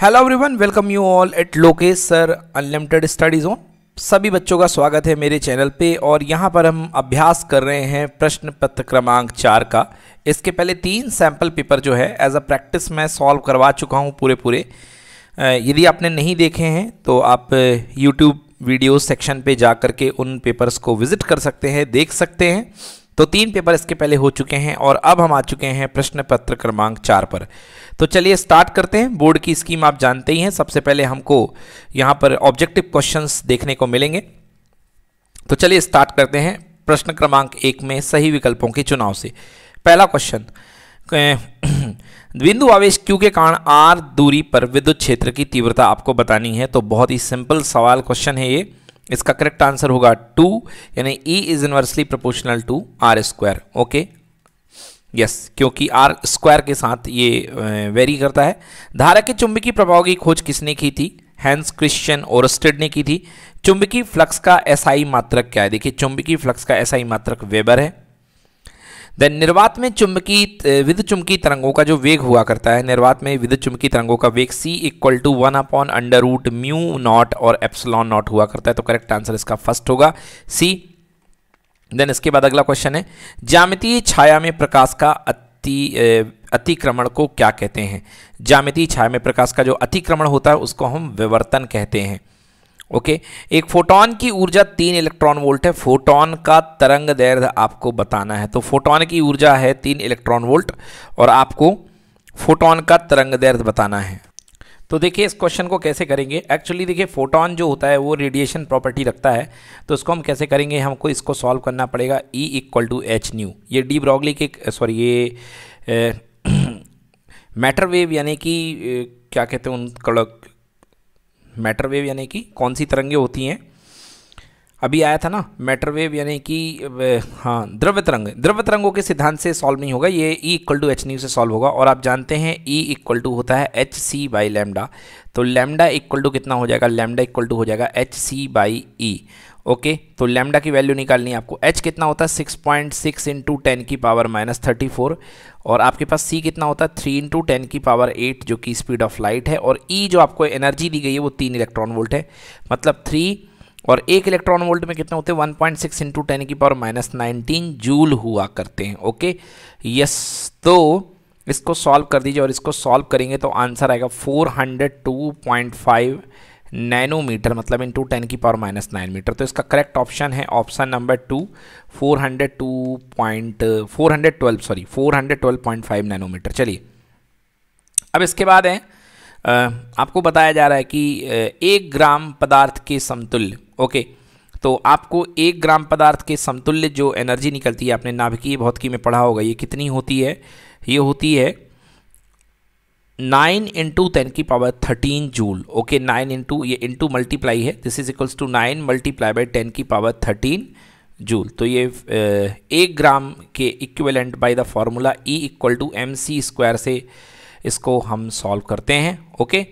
Hello everyone welcome you all at Lokesh sir unlimited study zone सभी बच्चों का स्वागत है मेरे चैनल पे और यहाँ पर हम अभ्यास कर रहे हैं प्रश्न पत्र क्रमांक चार का इसके पहले तीन सैम्पल पेपर जो है एज अ प्रैक्टिस मैं सॉल्व करवा चुका हूँ पूरे पूरे यदि आपने नहीं देखे हैं तो आप यूट्यूब वीडियो सेक्शन पे जा के उन पेपर्स को विजिट कर सकते हैं देख सकते हैं तो तीन पेपर इसके पहले हो चुके हैं और अब हम आ चुके हैं प्रश्न पत्र क्रमांक चार पर तो चलिए स्टार्ट करते हैं बोर्ड की स्कीम आप जानते ही हैं सबसे पहले हमको यहाँ पर ऑब्जेक्टिव क्वेश्चंस देखने को मिलेंगे तो चलिए स्टार्ट करते हैं प्रश्न क्रमांक एक में सही विकल्पों के चुनाव से पहला क्वेश्चन बिंदु आवेश क्यू के कारण आर दूरी पर विद्युत क्षेत्र की तीव्रता आपको बतानी है तो बहुत ही सिंपल सवाल क्वेश्चन है ये इसका करेक्ट आंसर होगा टू यानी E is inversely proportional to R square okay yes क्योंकि आर स्क्वायर के साथ ये वेरी करता है धारा के चुंबकीय प्रभाव की खोज किसने की थी हैंस क्रिश्चियन ओरस्टेड ने की थी चुंबकीय फ्लक्स का एसआई मात्रक क्या है देखिए चुंबकीय फ्लक्स का एसआई मात्रक वेबर है देन निर्वात में चुंबकीय विद्युत चुंबकीय तरंगों का जो वेग हुआ करता है निर्वात में विद्युत चुंबकीय तरंगों का वेग C equal to one upon under root mu naught और एप्सलॉन नॉट हुआ करता है तो करेक्ट आंसर इसका फर्स्ट होगा सी देन इसके बाद अगला क्वेश्चन है जामितीय छाया में प्रकाश का अति अतिक्रमण को क्या कहते हैं जामितीय छाया में प्रकाश का जो अतिक्रमण होता है उसको हम विवर्तन कहते हैं ओके एक फोटोन की ऊर्जा तीन इलेक्ट्रॉन वोल्ट है फोटोन का तरंग दैर्ध आपको बताना है तो फोटोन की ऊर्जा है तीन इलेक्ट्रॉन वोल्ट और आपको फोटोन का तरंग दैर्ध बताना है तो देखिए इस क्वेश्चन को कैसे करेंगे एक्चुअली देखिए फोटोन जो होता है वो रेडिएशन प्रॉपर्टी रखता है तो इसको हम कैसे करेंगे हमको इसको सॉल्व करना पड़ेगा E equal to H nu ये डी ब्रॉगली के सॉरी ये मैटर वेव यानी कि क्या कहते हैं उन कड़क मैटर वेव यानी कि कौन सी तरंगे होती हैं अभी आया था ना मैटर वेव यानी कि हाँ द्रव्य तरंग द्रव्य तरंगों के सिद्धांत से सॉल्व नहीं होगा ये E equal to H nu से सॉल्व होगा और आप जानते हैं ई इक्वल टू होता है एच सी बाई लेमडा तो लैमडा इक्वल टू कितना हो जाएगा लेमडा इक्वल टू हो जाएगा H C by E okay तो लेमडा की वैल्यू निकालनी है आपको एच कितना होता है six point six into ten की पावर माइनस थर्टी फोर और आपके पास सी कितना होता है थ्री इंटू टेन की पावर एट जो कि स्पीड ऑफ लाइट है और ई e जो आपको एनर्जी दी गई है वो तीन इलेक्ट्रॉन वोल्ट है मतलब थ्री और एक इलेक्ट्रॉन वोल्ट में कितने होते हैं one point six into ten की पावर माइनस नाइनटीन जूल हुआ करते हैं ओके यस तो इसको सॉल्व कर दीजिए और इसको सॉल्व करेंगे तो आंसर आएगा four hundred two point five nanometer मतलब इंटू टेन की पावर माइनस नाइन मीटर तो इसका करेक्ट ऑप्शन है option number two four hundred two point four hundred twelve sorry four hundred twelve point five nanometer चलिए अब इसके बाद है आपको बताया जा रहा है कि एक ग्राम पदार्थ के समतुल्य ओके तो आपको एक ग्राम पदार्थ के समतुल्य जो एनर्जी निकलती है आपने नाभिकीय भौतिकी में पढ़ा होगा ये कितनी होती है ये होती है नाइन इंटू टेन की power thirteen joule okay nine into ये इंटू मल्टीप्लाई है this is equals to nine multiply by ten की पावर थर्टीन जूल तो ये एक ग्राम के equivalent by the formula E equal to M C square से इसको हम सॉल्व करते हैं ओके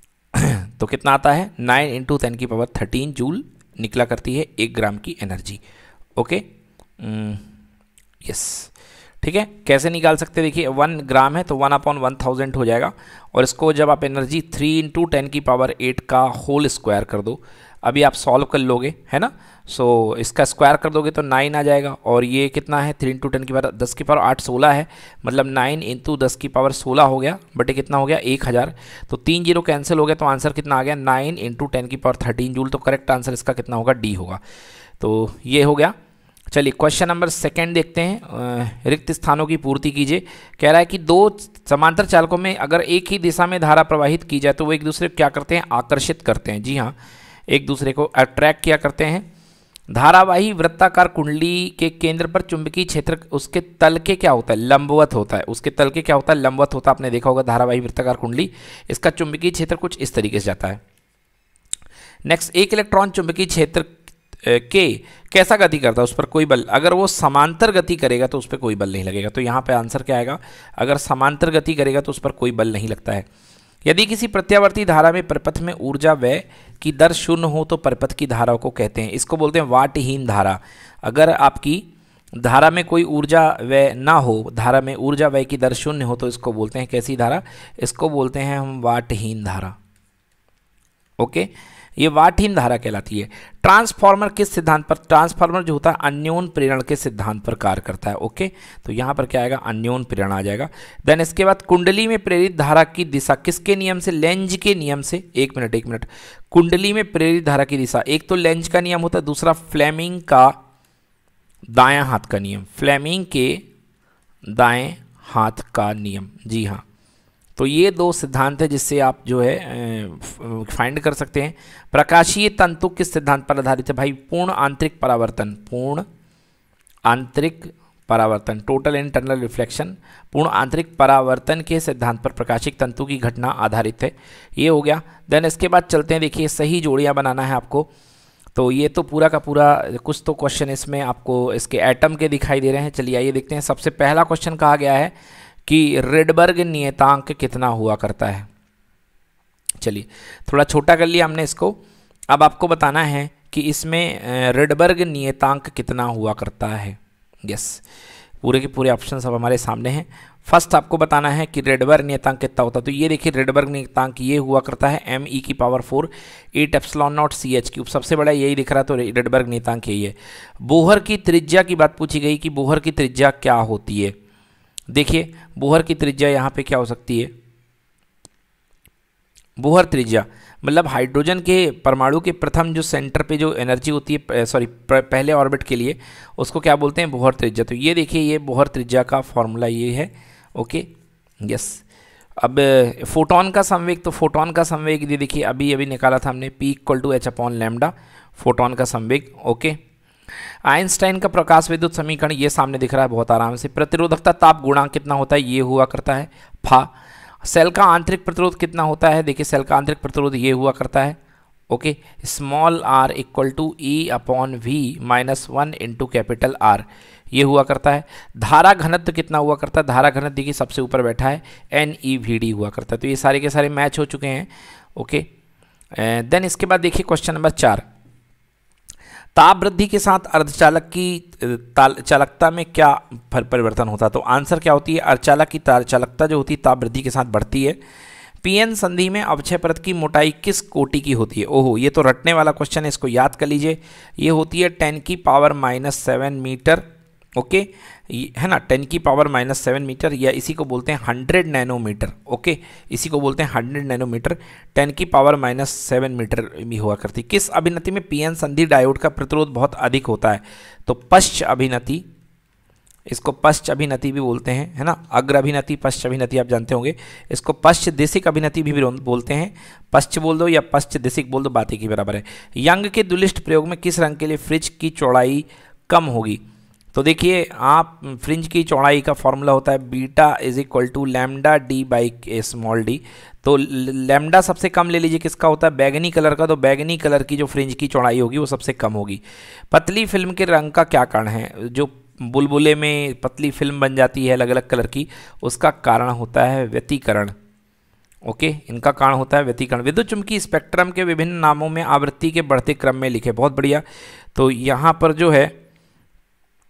तो कितना आता है नाइन इंटू टेन की पावर थर्टीन जूल निकला करती है एक ग्राम की एनर्जी ओके यस ठीक है कैसे निकाल सकते देखिए वन ग्राम है तो वन अपॉन वन थाउजेंड हो जाएगा और इसको जब आप एनर्जी थ्री इंटू टेन की पावर एट का होल स्क्वायर कर दो अभी आप सॉल्व कर लोगे है ना सो so, इसका स्क्वायर कर दोगे तो नाइन आ जाएगा और ये कितना है थ्री इंटू टेन की पावर दस की पावर आठ सोलह है मतलब नाइन इंटू दस की पावर सोलह हो गया बटे कितना हो गया एक हज़ार तो तीन जीरो कैंसिल हो गया तो आंसर कितना आ गया नाइन इंटू टेन की पावर थर्टीन जूल तो करेक्ट आंसर इसका कितना होगा डी होगा तो ये हो गया चलिए क्वेश्चन नंबर सेकेंड देखते हैं रिक्त स्थानों की पूर्ति कीजिए कह रहा है कि दो समांतर चालकों में अगर एक ही दिशा में धारा प्रवाहित की जाए तो वो एक दूसरे को क्या करते हैं आकर्षित करते हैं जी हाँ एक दूसरे को अट्रैक्ट किया करते हैं धारावाही वृत्ताकार कुंडली के केंद्र पर चुंबकीय क्षेत्र उसके तल के क्या होता है लंबवत होता है उसके तल के क्या होता है लंबवत होता है आपने देखा होगा धारावाही वृत्ताकार कुंडली इसका चुंबकीय क्षेत्र कुछ इस तरीके से जाता है नेक्स्ट एक इलेक्ट्रॉन चुंबकीय क्षेत्र के कैसा गति करता है उस पर कोई बल अगर वो समांतर गति करेगा तो उस पर कोई बल नहीं लगेगा तो यहाँ पर आंसर क्या आएगा अगर समांतर गति करेगा तो उस पर कोई बल नहीं लगता है यदि किसी प्रत्यावर्ती धारा में परपथ में ऊर्जा व्यय की दर शून्य हो तो परपथ की धारा को कहते हैं इसको बोलते हैं वाटहीन धारा अगर आपकी धारा में कोई ऊर्जा व्यय ना हो धारा में ऊर्जा व्यय की दर शून्य हो तो इसको बोलते हैं कैसी धारा इसको बोलते हैं हम वाटहीन धारा ओके okay? ये वाटहीन धारा कहलाती है ट्रांसफार्मर किस सिद्धांत पर ट्रांसफार्मर जो होता है अन्योन प्रेरण के सिद्धांत पर कार्य करता है ओके तो यहाँ पर क्या आएगा अन्योन प्रेरण आ जाएगा देन इसके बाद कुंडली में प्रेरित धारा की दिशा किसके नियम से लेंज के नियम से एक मिनट एक मिनट कुंडली में प्रेरित धारा की दिशा एक तो लेंज का नियम होता है दूसरा फ्लैमिंग का दाया हाथ का नियम फ्लैमिंग के दाएँ हाथ का नियम जी हाँ तो ये दो सिद्धांत है जिससे आप जो है फाइंड कर सकते हैं प्रकाशीय तंतु किस सिद्धांत पर आधारित है भाई पूर्ण आंतरिक परावर्तन पूर्ण आंतरिक परावर्तन टोटल इंटरनल रिफ्लेक्शन पूर्ण आंतरिक परावर्तन के सिद्धांत पर प्रकाशिक तंतु की घटना आधारित है ये हो गया देन इसके बाद चलते हैं देखिए सही जोड़ियाँ बनाना है आपको तो ये तो पूरा का पूरा कुछ तो क्वेश्चन इसमें आपको इसके एटम के दिखाई दे रहे हैं चलिए आइए देखते हैं सबसे पहला क्वेश्चन कहा गया है कि रेडबर्ग नियतांक कितना हुआ करता है चलिए थोड़ा छोटा कर लिया हमने इसको अब आपको बताना है कि इसमें रेडबर्ग नियतांक कितना हुआ करता है यस पूरे के पूरे ऑप्शन सब हमारे सामने हैं फर्स्ट आपको बताना है कि रेडबर्ग नियतांक कितना होता है तो ये देखिए रेडबर्ग नियतांक ये हुआ करता है एम ई e की power four eight epsilon naught C H cube सबसे बड़ा यही दिख रहा तो रेडबर्ग नियतांक यही है बोहर की त्रिज्या की बात पूछी गई कि बोहर की त्रिज्या क्या होती है देखिए बोहर की त्रिज्या यहाँ पे क्या हो सकती है बोहर त्रिज्या मतलब हाइड्रोजन के परमाणु के प्रथम जो सेंटर पे जो एनर्जी होती है सॉरी पहले ऑर्बिट के लिए उसको क्या बोलते हैं बोहर त्रिज्या तो ये देखिए ये बोहर त्रिज्या का फॉर्मूला ये है ओके यस अब फोटोन का संवेग तो फोटोन का संवेग ये देखिए अभी अभी निकाला था हमने P equal to H upon lambda photon का संवेग ओके आइंस्टाइन का प्रकाश विद्युत समीकरण ये सामने दिख रहा है बहुत आराम से प्रतिरोधकता ताप गुणांक कितना होता है ये हुआ करता है फा सेल का आंतरिक प्रतिरोध कितना होता है देखिए सेल का आंतरिक प्रतिरोध ये हुआ करता है okay small R equal to E upon V minus one into capital R ये हुआ करता है धारा घनत्व कितना हुआ करता है धारा घनत्व देखिए सबसे ऊपर बैठा है एन ई वी डी हुआ करता है तो ये सारे के सारे मैच हो चुके हैं ओके देन इसके बाद देखिए क्वेश्चन नंबर चार ताप वृद्धि के साथ अर्धचालक की चालकता में क्या परिवर्तन होता है तो आंसर क्या होती है अर्धचालक की चालकता जो होती है ताप वृद्धि के साथ बढ़ती है पीएन संधि में अवक्षय परत की मोटाई किस कोटि की होती है ओहो ये तो रटने वाला क्वेश्चन है इसको याद कर लीजिए ये होती है टेन की power minus seven metre okay है ना टेन की पावर माइनस सेवन मीटर या इसी को बोलते हैं हंड्रेड नैनोमीटर ओके इसी को बोलते हैं हंड्रेड नैनोमीटर टेन की पावर माइनस सेवन मीटर भी हुआ करती किस अभिनति में पीएन संधि डायोड का प्रतिरोध बहुत अधिक होता है तो पश्च अभिनति इसको पश्च अभिनति भी बोलते हैं है ना अग्र अभिनति पश्च अभिनति आप जानते होंगे इसको पश्च देशिक अभिनति भी बोलते हैं पश्च बोल दो या पश्च देशिक बोल दो बात ही के बराबर है यंग के दुलिष्ट प्रयोग में किस रंग के लिए फ्रिज की चौड़ाई कम होगी तो देखिए आप फ्रिंज की चौड़ाई का फॉर्मूला होता है beta is equal to lambda D by A small D तो लैमडा सबसे कम ले लीजिए किसका होता है बैगनी कलर का तो बैगनी कलर की जो फ्रिंज की चौड़ाई होगी वो सबसे कम होगी पतली फिल्म के रंग का क्या कारण है जो बुलबुले में पतली फिल्म बन जाती है अलग अलग कलर की उसका कारण होता है व्यतीकरण ओके okay, इनका कारण होता है व्यतीकरण विद्युत चुंबकीय स्पेक्ट्रम के विभिन्न नामों में आवृत्ति के बढ़ते क्रम में लिखे बहुत बढ़िया तो यहाँ पर जो है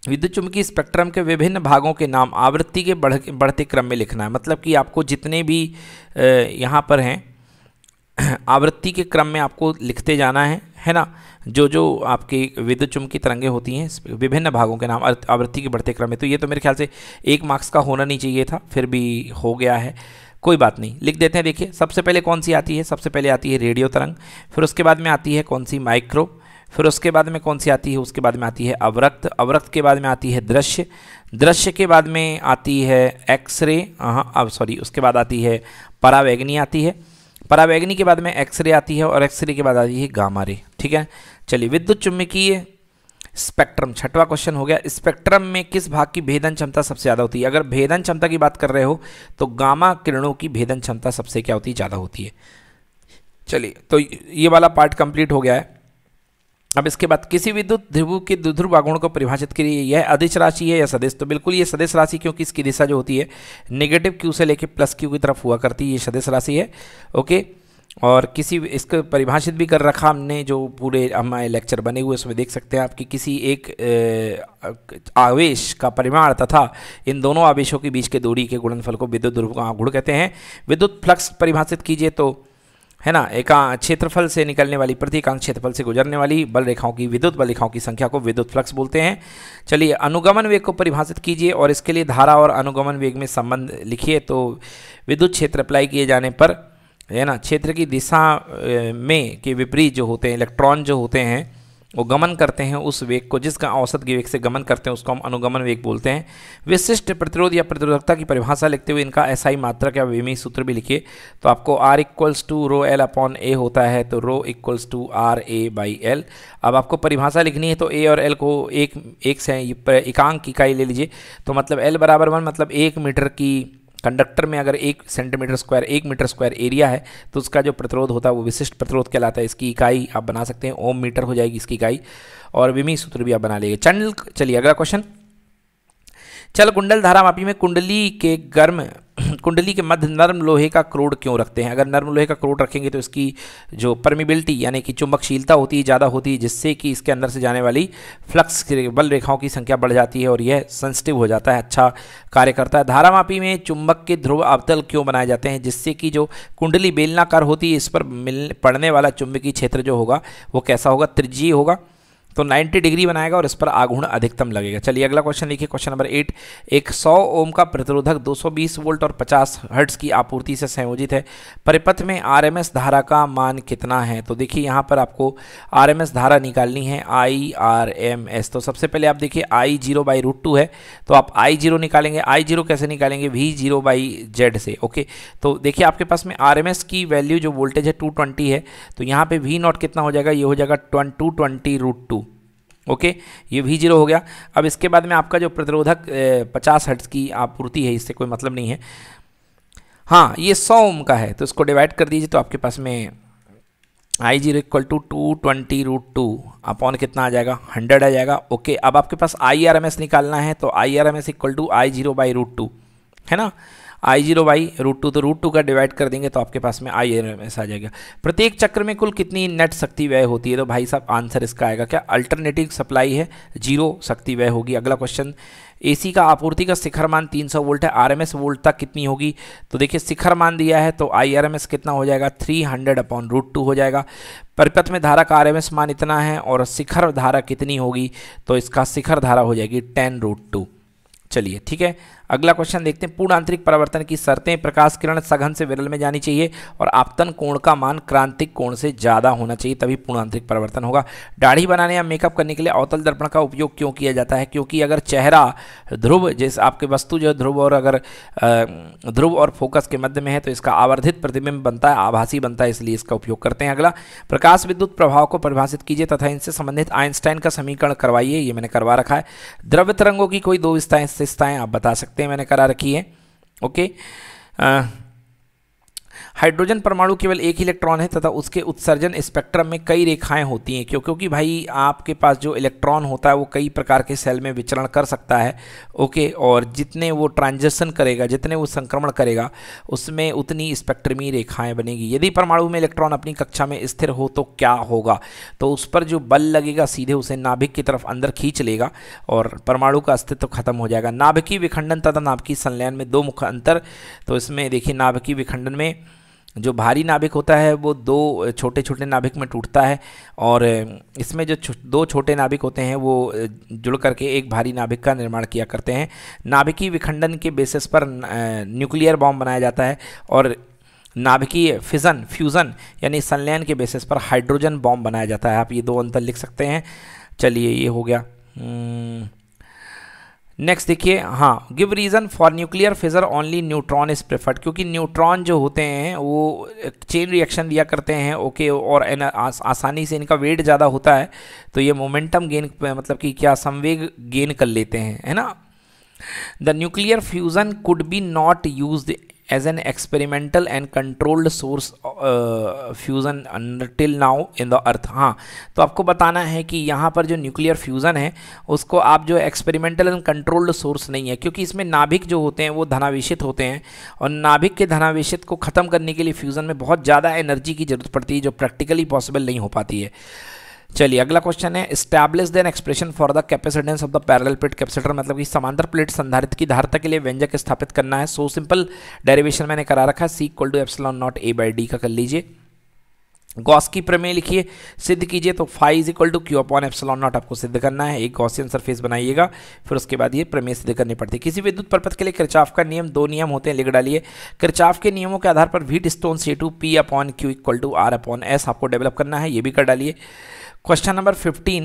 विद्युत चुंबकीय स्पेक्ट्रम के विभिन्न भागों के नाम आवृत्ति के बढ़ बढ़ते क्रम में लिखना है मतलब कि आपको जितने भी यहाँ पर हैं आवृत्ति के क्रम में आपको लिखते जाना है है ना जो जो आपके विद्युत चुंबकीय तरंगे होती हैं विभिन्न भागों के नाम आवृत्ति के बढ़ते क्रम में तो ये तो मेरे ख्याल से एक मार्क्स का होना नहीं चाहिए था फिर भी हो गया है कोई बात नहीं लिख देते हैं देखिए सबसे पहले कौन सी आती है सबसे पहले आती है रेडियो तरंग फिर उसके बाद में आती है कौन सी माइक्रो फिर उसके बाद में कौन सी आती है उसके बाद में आती है अवरक्त अवरक्त के बाद में आती है दृश्य दृश्य के बाद में आती है एक्सरे हाँ अब सॉरी उसके बाद आती है परावैग्नी आती है परावैग्नी के बाद में एक्सरे आती है और एक्सरे के बाद आती है गामा रे ठीक है चलिए विद्युत चुम्बकीय स्पेक्ट्रम छठवा क्वेश्चन हो गया स्पेक्ट्रम में किस भाग की भेदन क्षमता सबसे ज़्यादा होती है अगर भेदन क्षमता की बात कर रहे हो तो गामा किरणों की भेदन क्षमता सबसे क्या होती है ज़्यादा होती है चलिए तो ये वाला पार्ट कंप्लीट हो गया है अब इसके बाद किसी विद्युत ध्रुव के ध्रुव आगुण को परिभाषित करिए यह अधिश राशि है या सदस्य तो बिल्कुल ये सदस्य राशि क्योंकि इसकी दिशा जो होती है नेगेटिव क्यू से लेकर प्लस क्यू की तरफ हुआ करती है ये सदस्य राशि है ओके और किसी इसको परिभाषित भी कर रखा हमने जो पूरे हमारे लेक्चर बने हुए उसमें देख सकते हैं आप कि किसी एक आवेश का परिमाण तथा इन दोनों आवेशों के बीच के दूरी के गुणनफल को विद्युत ध्रुव का गुण कहते हैं विद्युत फ्लक्स परिभाषित कीजिए तो है ना एका क्षेत्रफल से निकलने वाली प्रत्येकांक क्षेत्रफल से गुजरने वाली बल रेखाओं की विद्युत बल रेखाओं की संख्या को विद्युत फ्लक्स बोलते हैं चलिए अनुगमन वेग को परिभाषित कीजिए और इसके लिए धारा और अनुगमन वेग में संबंध लिखिए तो विद्युत क्षेत्र अप्लाई किए जाने पर है ना क्षेत्र की दिशा में के विपरीत जो होते हैं इलेक्ट्रॉन जो होते हैं वो गमन करते हैं उस वेग को जिसका औसत वेग से गमन करते हैं उसको हम अनुगमन वेग बोलते हैं विशिष्ट प्रतिरोध या प्रतिरोधकता की परिभाषा लिखते हुए इनका ऐसा ही मात्रक या वेमी सूत्र भी लिखिए तो आपको R equals to rho L upon A होता है तो rho equals to R A by L अब आपको परिभाषा लिखनी है तो ए और एल को एक एक से एकांक इकाई ले लीजिए तो मतलब एल बराबर वन मतलब एक मीटर की कंडक्टर में अगर एक सेंटीमीटर स्क्वायर एक मीटर स्क्वायर एरिया है तो उसका जो प्रतिरोध होता है वो विशिष्ट प्रतिरोध कहलाता है इसकी इकाई आप बना सकते हैं ओम मीटर हो जाएगी इसकी इकाई और विमी सूत्र भी आप बना लेंगे चंडल चलिए अगला क्वेश्चन चल कुंडल धारा मापी में कुंडली के गर्म कुंडली के मध्य नर्म लोहे का क्रोड क्यों रखते हैं अगर नर्म लोहे का क्रोड रखेंगे तो इसकी जो परमिबिलिटी यानी कि चुंबकशीलता होती है ज़्यादा होती है जिससे कि इसके अंदर से जाने वाली फ्लक्स बल रेखाओं की संख्या बढ़ जाती है और यह सेंसिटिव हो जाता है अच्छा कार्य करता है धारामापी में चुंबक के ध्रुव अवतल क्यों बनाए जाते हैं जिससे कि जो कुंडली बेलनाकार होती है इस पर मिल पड़ने वाला चुंबकीय क्षेत्र जो होगा वो कैसा होगा त्रिजीय होगा तो 90 डिग्री बनाएगा और इस पर आघूर्ण अधिकतम लगेगा चलिए अगला क्वेश्चन लिखिए क्वेश्चन नंबर एट एक 100 ओम का प्रतिरोधक 220 वोल्ट और 50 हर्ट्ज की आपूर्ति से संयोजित है परिपथ में आरएमएस धारा का मान कितना है तो देखिए यहाँ पर आपको आरएमएस धारा निकालनी है आई आर एम एस तो सबसे पहले आप देखिए I zero by root two है तो आप आई जीरो निकालेंगे आई जीरो कैसे निकालेंगे वी जीरो बाई जेड से ओके तो देखिए आपके पास में आर की वैल्यू जो वोल्टेज है टू है तो यहाँ पर वी नॉट कितना हो जाएगा ये हो जाएगा two twenty root two okay ये भी जीरो हो गया अब इसके बाद में आपका जो प्रतिरोधक पचास हर्ट्स की आपूर्ति है इससे कोई मतलब नहीं है हाँ ये सौ ओम का है तो इसको डिवाइड कर दीजिए तो आपके पास में I zero equal to two twenty root two upon कितना आ जाएगा हंड्रेड आ जाएगा ओके अब आपके पास आई आर एम एस निकालना है तो I R M S equal to I zero by root two है ना I zero by root two तो रूट टू का डिवाइड कर देंगे तो आपके पास में आई एम एस आ जाएगा प्रत्येक चक्र में कुल कितनी नेट शक्ति व्यय होती है तो भाई साहब आंसर इसका आएगा क्या अल्टरनेटिव सप्लाई है जीरो शक्ति व्यय होगी अगला क्वेश्चन एसी का आपूर्ति का शिखर मान 300 वोल्ट है आरएमएस वोल्ट तक कितनी होगी तो देखिए शिखर मान दिया है तो आईआरएमएस कितना हो जाएगा 300 हंड्रेड अपॉन रूट टू हो जाएगा परिपथ में धारा का आरएमएस मान इतना है और शिखर धारा कितनी होगी तो इसका शिखर धारा हो जाएगी टेन रूट टू चलिए ठीक है अगला क्वेश्चन देखते हैं पूर्ण आंतरिक परावर्तन की शर्तें प्रकाश किरण सघन से विरल में जानी चाहिए और आपतन कोण का मान क्रांतिक कोण से ज़्यादा होना चाहिए तभी पूर्ण आंतरिक परावर्तन होगा दाढ़ी बनाने या मेकअप करने के लिए अवतल दर्पण का उपयोग क्यों किया जाता है क्योंकि अगर चेहरा ध्रुव जैसे आपके वस्तु जो है ध्रुव और अगर ध्रुव और फोकस के मध्य में है तो इसका आवर्धित प्रतिबिंब बनता है आभासी बनता है इसलिए इसका उपयोग करते हैं अगला प्रकाश विद्युत प्रभाव को परिभाषित कीजिए तथा इनसे संबंधित आइंस्टाइन का समीकरण करवाइए ये मैंने करवा रखा है द्रव्य तरंगों की कोई दो विशेषताएं आप बता सकते सकते हैं मैंने करा रखी है ओके आ, हाइड्रोजन परमाणु केवल एक ही इलेक्ट्रॉन है तथा उसके उत्सर्जन स्पेक्ट्रम में कई रेखाएं होती हैं क्यों क्योंकि भाई आपके पास जो इलेक्ट्रॉन होता है वो कई प्रकार के सेल में विचरण कर सकता है ओके और जितने वो ट्रांजेक्शन करेगा जितने वो संक्रमण करेगा उसमें उतनी स्पेक्ट्रमी रेखाएँ बनेगी यदि परमाणु में इलेक्ट्रॉन अपनी कक्षा में स्थिर हो तो क्या होगा तो उस पर जो बल लगेगा सीधे उसे नाभिक की तरफ अंदर खींच लेगा और परमाणु का अस्तित्व खत्म हो जाएगा नाभिकी विखंडन तथा नाभिकी संलयन में दो मुख्य अंतर तो इसमें देखिए नाभिकी विखंडन में जो भारी नाभिक होता है वो दो छोटे छोटे नाभिक में टूटता है और इसमें जो दो छोटे नाभिक होते हैं वो जुड़ करके एक भारी नाभिक का निर्माण किया करते हैं नाभिकीय विखंडन के बेसिस पर न्यूक्लियर बॉम्ब बनाया जाता है और नाभिकीय फिजन फ्यूज़न यानी संलयन के बेसिस पर हाइड्रोजन बॉम्ब बनाया जाता है आप ये दो अंतर लिख सकते हैं चलिए ये हो गया हम्म, नेक्स्ट देखिए हाँ give reason for nuclear fission only neutron is preferred क्योंकि न्यूट्रॉन जो होते हैं वो चेन रिएक्शन दिया करते हैं ओके और आस, आसानी से इनका वेट ज़्यादा होता है तो ये मोमेंटम गेन मतलब कि क्या संवेग गेन कर लेते हैं है ना the nuclear fusion could be not use as an experimental and controlled source uh, fusion until now in the earth हाँ तो आपको बताना है कि यहाँ पर जो न्यूक्लियर फ्यूज़न है उसको आप जो एक्सपेरिमेंटल एंड कंट्रोल्ड सोर्स नहीं है क्योंकि इसमें नाभिक जो होते हैं वो धनावेशित होते हैं और नाभिक के धनावेशित को ख़त्म करने के लिए फ्यूज़न में बहुत ज़्यादा एनर्जी की ज़रूरत पड़ती है जो प्रैक्टिकली पॉसिबल नहीं हो पाती है चलिए अगला क्वेश्चन है establish then expression for the capacitance of the parallel plate capacitor मतलब कि समांतर प्लेट संधारित की धारता के लिए व्यंजक स्थापित करना है सो सिंपल डेरिवेशन मैंने करा रखा C equal to epsilon naught A by D का कर लीजिए गॉस की प्रमेय लिखिए सिद्ध कीजिए तो phi is equal to Q upon epsilon naught आपको सिद्ध करना है एक गॉसियन सरफेस बनाइएगा फिर उसके बाद ये प्रमेय सिद्ध करनी पड़ती है किसी विद्युत परपथ के लिए किरचाफ का नियम दो नियम होते हैं लिख डालिए किरचाफ के नियमों के आधार पर Wheatstone C two P upon Q equal to R upon S आपको डेवलप करना है ये भी कर डालिए question number fifteen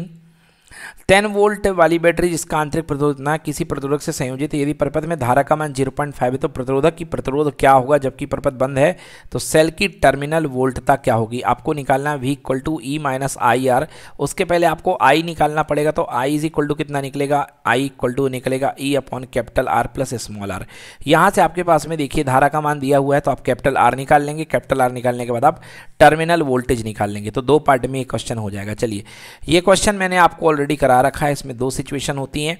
ten volt वाली बैटरी जिसका आंतरिक प्रतिरोध ना किसी प्रतिरोधक से संयोजित यदि परपथ में धारा का मान जीरो पॉइंट फाइव है तो प्रतिरोधक की प्रतिरोध क्या होगा जबकि परपथ बंद है तो सेल की टर्मिनल वोल्टता क्या होगी आपको निकालना V equal to E minus I R उसके पहले आपको आई निकालना पड़ेगा तो आई इज इक्वल टू कितना निकलेगा आई इक्वल टू निकलेगा E upon capital R plus small R यहाँ से आपके पास में देखिए धारा का मान दिया हुआ है तो आप कैपिटल आर निकाल लेंगे कैपिटल आर निकालने के बाद आप टर्मिनल वोल्टेज निकाल लेंगे तो दो पार्ट में ये क्वेश्चन हो जाएगा चलिए ये क्वेश्चन मैंने आपको ऑलरेडी करा रखा है इसमें दो सिचुएशन होती हैं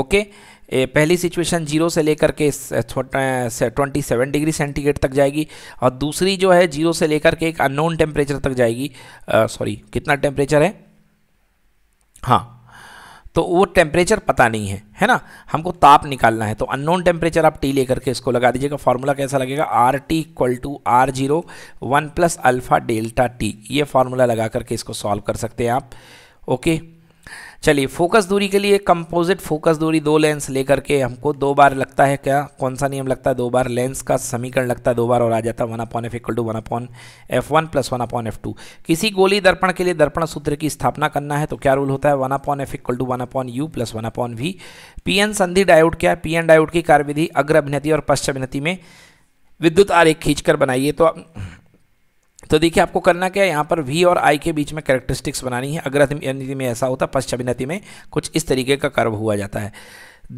ओके पहली सिचुएशन जीरो से लेकर के ट्वेंटी सेवन डिग्री सेंटीग्रेड तक जाएगी और दूसरी जो है जीरो से लेकर के एक अननोन टेम्परेचर तक जाएगी सॉरी कितना टेम्परेचर है हाँ तो वो टेम्परेचर पता नहीं है है ना हमको ताप निकालना है तो अननोन टेम्परेचर आप टी लेकर के इसको लगा दीजिएगा फार्मूला कैसा लगेगा R T equal to R zero one plus alpha delta T ये फार्मूला लगा करके इसको सॉल्व कर सकते हैं आप ओके चलिए फोकस दूरी के लिए कंपोजिट फोकस दूरी दो लेंस लेकर के हमको दो बार लगता है क्या कौन सा नियम लगता है दो बार लेंस का समीकरण लगता है दो बार और आ जाता है one upon F equal to one upon F one plus one upon F two किसी गोली दर्पण के लिए दर्पण सूत्र की स्थापना करना है तो क्या रूल होता है one upon F equal to one upon U plus one upon V P N संधि डायोड क्या है पी एन डायोड की कार्यविधि अग्र अभिनति और पश्चिम अभिनति में विद्युत आरेख खींचकर बनाइए तो तो देखिए आपको करना क्या है यहाँ पर वी और आई के बीच में करेक्टरिस्टिक्स बनानी है अग्र नीति में ऐसा होता पश्चिमी में कुछ इस तरीके का कर्व हुआ जाता है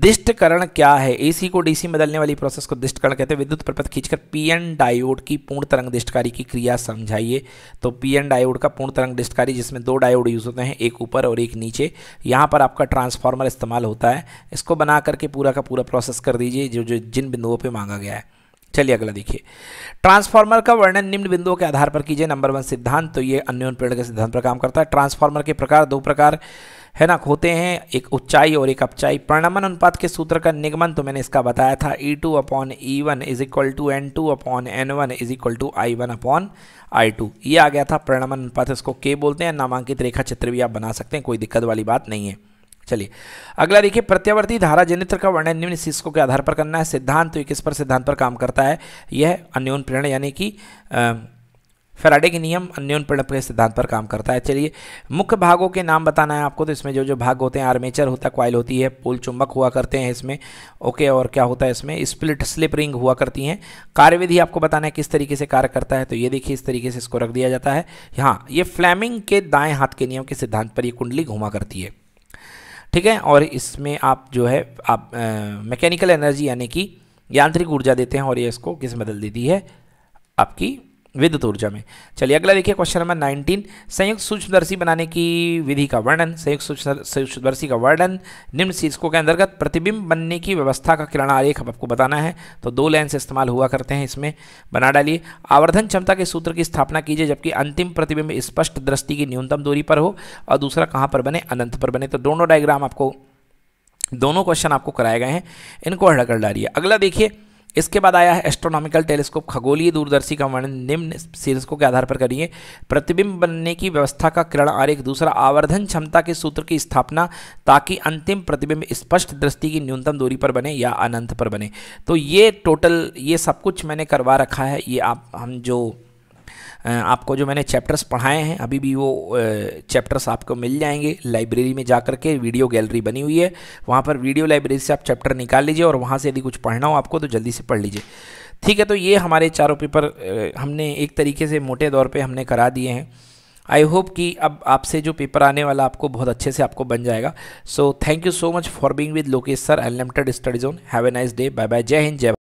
दिष्टकरण क्या है एसी को डीसी में बदलने वाली प्रोसेस को दिष्टकरण कहते हैं विद्युत प्रपथ खींचकर पीएन डायोड की पूर्ण तरंग दिष्टकारी की क्रिया समझाइए तो पीएन डायोड का पूर्ण तरंग दिष्टकारी जिसमें दो डायोड यूज़ होते हैं एक ऊपर और एक नीचे यहाँ पर आपका ट्रांसफार्मर इस्तेमाल होता है इसको बना करके पूरा का पूरा प्रोसेस कर दीजिए जो जो जिन बिंदुओं पर मांगा गया है चलिए अगला देखिए ट्रांसफार्मर का वर्णन निम्न बिंदुओं के आधार पर कीजिए नंबर वन सिद्धांत तो ये अन्योन प्रेरण के सिद्धांत पर काम करता है ट्रांसफार्मर के प्रकार दो प्रकार है ना होते हैं एक उच्चाई और एक अपचाई प्रणमन अनुपात के सूत्र का निगमन तो मैंने इसका बताया था E two upon E one is equal to N two upon N one is equal to I one upon I two ये आ गया था प्रणमन अनुपात इसको के बोलते हैं नामांकित रेखा चित्र भी आप बना सकते हैं कोई दिक्कत वाली बात नहीं है चलिए अगला देखिए प्रत्यावर्ती धारा जनित्र का वर्णन निम्न शीर्षकों के आधार पर करना है सिद्धांत तो किस पर सिद्धांत पर काम करता है यह अन्योन प्रेरण यानी कि फेराडे के नियम अन्योन प्रणप के सिद्धांत पर काम करता है चलिए मुख्य भागों के नाम बताना है आपको तो इसमें जो जो भाग होते हैं आर्मेचर होता है क्वाइल होती है पुल चुंबक हुआ करते हैं इसमें ओके और क्या होता है इसमें स्प्लिट स्लिप रिंग हुआ करती हैं कार्यविधि आपको बताना है किस तरीके से कार्य करता है तो ये देखिए इस तरीके से इसको रख दिया जाता है हाँ ये फ्लैमिंग के दाएँ हाथ के नियम के सिद्धांत पर ये कुंडली घुमा करती है ठीक है और इसमें आप जो है आप मैकेनिकल एनर्जी यानी कि यांत्रिक ऊर्जा देते हैं और ये इसको किस बदल देती है आपकी विद्युत ऊर्जा में चलिए अगला देखिए क्वेश्चन नंबर 19 संयुक्त सूक्ष्मदर्शी बनाने की विधि का वर्णन संयुक्त सूक्ष्मदर्शी का वर्णन निम्न शीर्षकों के अंतर्गत प्रतिबिंब बनने की व्यवस्था का किरण आरेख आपको बताना है तो दो लेंस इस्तेमाल हुआ करते हैं इसमें बना डालिए आवर्धन क्षमता के सूत्र की स्थापना कीजिए जबकि अंतिम प्रतिबिंब स्पष्ट दृष्टि की न्यूनतम दूरी पर हो और दूसरा कहाँ पर बने अनंत पर बने तो दोनों डायग्राम आपको दोनों क्वेश्चन आपको कराए गए हैं इनको हड़कड़ कर डालिए अगला देखिए इसके बाद आया है एस्ट्रोनॉमिकल टेलीस्कोप खगोलीय दूरदर्शी का वर्णन निम्न शीर्षकों के आधार पर करिए प्रतिबिंब बनने की व्यवस्था का किरण आरेख दूसरा आवर्धन क्षमता के सूत्र की स्थापना ताकि अंतिम प्रतिबिंब स्पष्ट दृष्टि की न्यूनतम दूरी पर बने या अनंत पर बने तो ये टोटल ये सब कुछ मैंने करवा रखा है ये आप हम जो आपको जो मैंने चैप्टर्स पढ़ाए हैं अभी भी वो चैप्टर्स आपको मिल जाएंगे लाइब्रेरी में जा के वीडियो गैलरी बनी हुई है वहाँ पर वीडियो लाइब्रेरी से आप चैप्टर निकाल लीजिए और वहाँ से यदि कुछ पढ़ना हो आपको तो जल्दी से पढ़ लीजिए ठीक है तो ये हमारे चारों पेपर हमने एक तरीके से मोटे दौर पर हमने करा दिए हैं आई होप कि अब आपसे जो पेपर आने वाला आपको बहुत अच्छे से आपको बन जाएगा so thank you so much for being with Lokesh sir unlimited study zone have a nice day bye bye जय हिंद जय